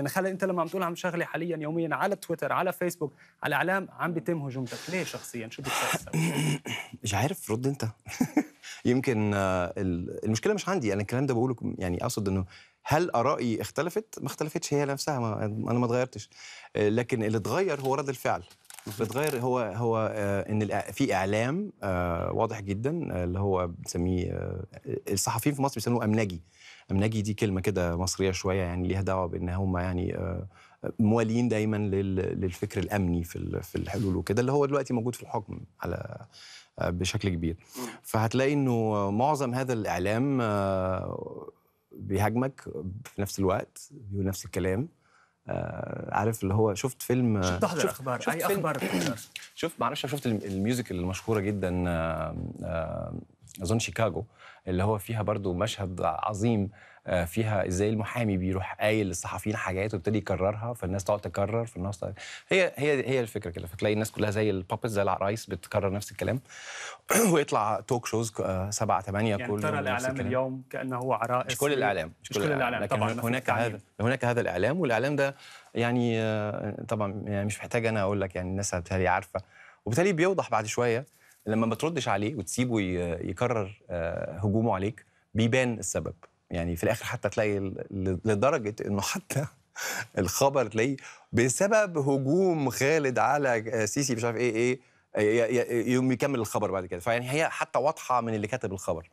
يعني خلي انت لما عم تقول عم شغلي حاليا يوميا على تويتر على فيسبوك على الاعلام عم بيتم هجومتك ليه شخصيا شو بتحس مش عارف رد انت يمكن آه، المشكله مش عندي انا الكلام ده بقوله يعني اقصد انه هل ارائي اختلفت ما اختلفتش هي نفسها ما انا ما اتغيرتش آه، لكن اللي اتغير هو رد الفعل بتغير هو هو آه، ان في اعلام آه، واضح جدا آه، اللي هو بنسميه الصحفيين في مصر بيسموه امنجي امنجي دي كلمه كده مصريه شويه يعني ليها دعوه بان هم يعني موالين دايما للفكر الامني في في الحلول وكده اللي هو دلوقتي موجود في الحكم على بشكل كبير فهتلاقي انه معظم هذا الاعلام بيهاجمك في نفس الوقت بيقول نفس الكلام آه، عارف اللي هو شفت فيلم آه، شفت تحضر شفت اخبار شفت اي اخبار شفت معرفش شفت الميوزيكال المشهوره جدا آه، اظن شيكاغو اللي هو فيها برضو مشهد عظيم آه، فيها ازاي المحامي بيروح قايل للصحفيين حاجات ويبتدي يكررها فالناس تقعد تكرر فالناس تقعد... هي هي هي الفكره كده فتلاقي الناس كلها زي البابز زي العرايس بتكرر نفس الكلام ويطلع توك شوز آه، سبعة ثمانية يعني كل ترى الاعلام اليوم كانه هو عرائس مش كل الاعلام مش, مش كل, كل الاعلام, الإعلام. طبعا هناك هذا هناك هذا الاعلام والاعلام ده يعني آه، طبعا يعني مش محتاج انا اقول لك يعني الناس هتبقى عارفه وبالتالي بيوضح بعد شويه لما ما تردش عليه وتسيبه يكرر آه، هجومه عليك بيبان السبب يعني في الاخر حتى تلاقي لدرجه انه حتى الخبر تلاقيه بسبب هجوم خالد على آه، سيسي مش عارف ايه ايه آه، يوم يكمل الخبر بعد كده فيعني هي حتى واضحه من اللي كاتب الخبر